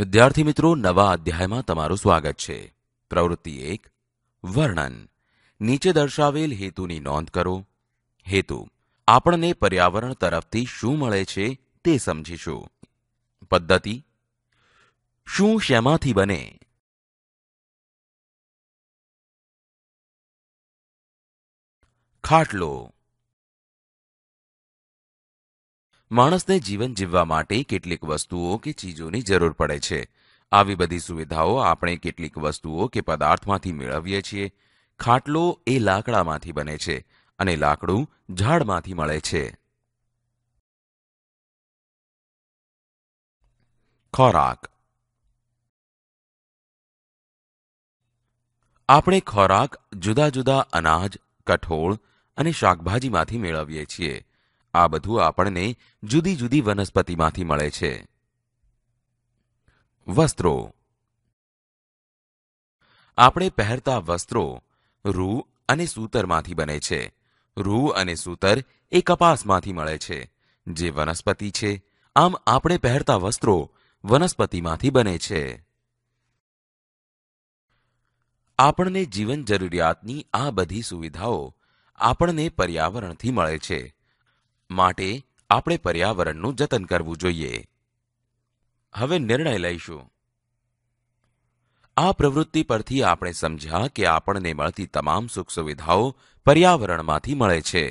વિદ્યાર્થી મિત્રો નવા અધ્યાયમાં તમારું સ્વાગત છે પ્રવૃત્તિ એક વર્ણન નીચે દર્શાવેલ હેતુની નોંધ કરો હેતુ આપણને પર્યાવરણ તરફથી શું મળે છે તે સમજીશું પદ્ધતિ શું શેમાંથી બને ખાટલો માણસને જીવન જીવવા માટે કેટલીક વસ્તુઓ કે ચીજોની જરૂર પડે છે આવી બધી સુવિધાઓ આપણે કેટલીક વસ્તુઓ કે પદાર્થમાંથી મેળવીએ છીએ ખાટલો એ લાકડામાંથી બને છે અને લાકડું ઝાડમાંથી મળે છે ખોરાક આપણે ખોરાક જુદા જુદા અનાજ કઠોળ અને શાકભાજીમાંથી મેળવીએ છીએ આ બધું આપણને જુદી જુદી વનસ્પતિમાંથી મળે છે વસ્ત્રો આપણે પહેરતા વસ્ત્રો રૂ અને સૂતરમાંથી બને છે રૂ અને સૂતર એ કપાસમાંથી મળે છે જે વનસ્પતિ છે આમ આપણે પહેરતા વસ્ત્રો વનસ્પતિમાંથી બને છે આપણને જીવન જરૂરિયાતની આ બધી સુવિધાઓ આપણને પર્યાવરણથી મળે છે માટે આપણે પર્યાવરણનું જતન કરવું જોઈએ હવે નિર્ણય લઈશું આ પ્રવૃત્તિ પરથી આપણે સમજ્યા કે આપણને મળતી તમામ સુખ સુવિધાઓ પર્યાવરણમાંથી મળે છે